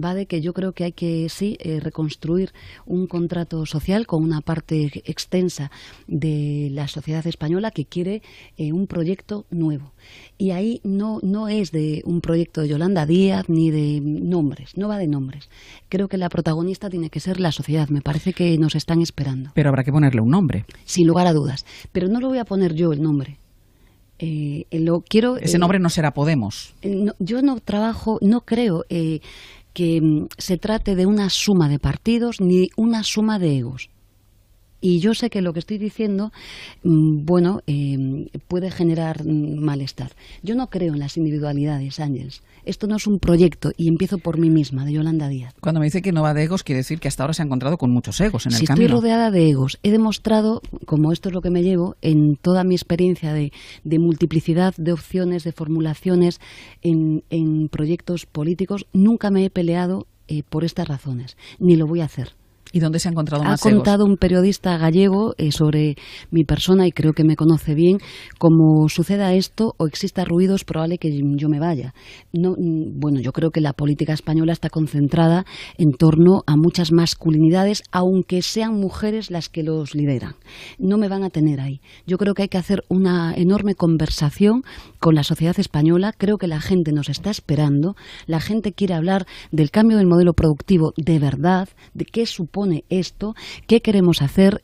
va de que yo creo que hay que sí eh, reconstruir un contrato social con una parte extensa de la sociedad española que quiere eh, un proyecto nuevo. Y ahí no, no es de un proyecto de Yolanda Díaz ni de nombres, no va de nombres. Creo que la protagonista tiene que ser la sociedad, me parece que nos están esperando. Pero habrá que ponerle un nombre. Sin lugar a dudas. Pero no lo voy a poner yo el nombre. Eh, lo quiero, Ese nombre no será Podemos. yo no trabajo, no creo que mm, se trate de una suma de partidos ni una suma de egos. Y yo sé que lo que estoy diciendo, mm, bueno, eh, puede generar mm, malestar. Yo no creo en las individualidades, Ángels. Esto no es un proyecto y empiezo por mí misma, de Yolanda Díaz. Cuando me dice que no va de egos, quiere decir que hasta ahora se ha encontrado con muchos egos en el camino. Estoy rodeada de egos. He demostrado, como esto es lo que me llevo, en toda mi experiencia de, multiplicidad de opciones, de formulaciones en, proyectos políticos, nunca me he peleado eh, por estas razones, ni lo voy a hacer. ¿Y dónde se ha encontrado Ha contado un periodista gallego eh, sobre mi persona y creo que me conoce bien. Como suceda esto o exista ruido, probable que yo me vaya. No, mm, bueno, yo creo que la política española está concentrada en torno a muchas masculinidades, aunque sean mujeres las que los lideran. No me van a tener ahí. Yo creo que hay que hacer una enorme conversación con la sociedad española. Creo que la gente nos está esperando. La gente quiere hablar del cambio del modelo productivo de verdad, de qué supone esto, qué queremos hacer.